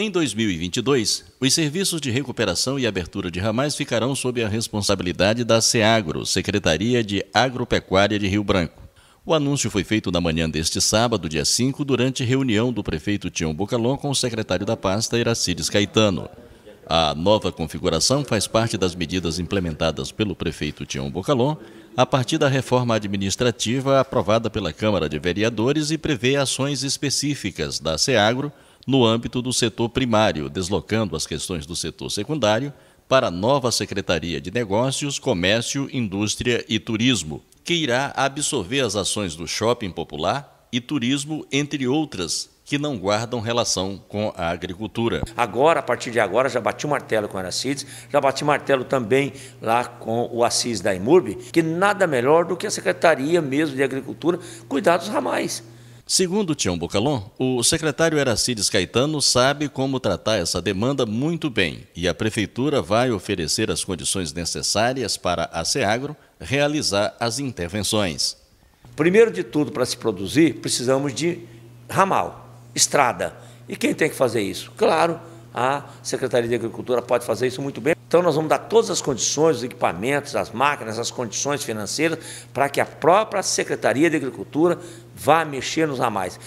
Em 2022, os serviços de recuperação e abertura de ramais ficarão sob a responsabilidade da SEAGRO, Secretaria de Agropecuária de Rio Branco. O anúncio foi feito na manhã deste sábado, dia 5, durante reunião do prefeito Tião Bocalon com o secretário da pasta, Iracides Caetano. A nova configuração faz parte das medidas implementadas pelo prefeito Tião Bocalon a partir da reforma administrativa aprovada pela Câmara de Vereadores e prevê ações específicas da SEAGRO no âmbito do setor primário, deslocando as questões do setor secundário para a nova Secretaria de Negócios, Comércio, Indústria e Turismo, que irá absorver as ações do shopping popular e turismo, entre outras, que não guardam relação com a agricultura. Agora, a partir de agora, já bati o martelo com a Aracides, já bati martelo também lá com o Assis da Imurbe, que nada melhor do que a Secretaria mesmo de Agricultura cuidar dos ramais. Segundo Tião Bocalon, o secretário Eracides Caetano sabe como tratar essa demanda muito bem e a Prefeitura vai oferecer as condições necessárias para a SEAGRO realizar as intervenções. Primeiro de tudo, para se produzir, precisamos de ramal, estrada. E quem tem que fazer isso? Claro, a Secretaria de Agricultura pode fazer isso muito bem. Então, nós vamos dar todas as condições, os equipamentos, as máquinas, as condições financeiras, para que a própria Secretaria de Agricultura vá mexer nos ramais.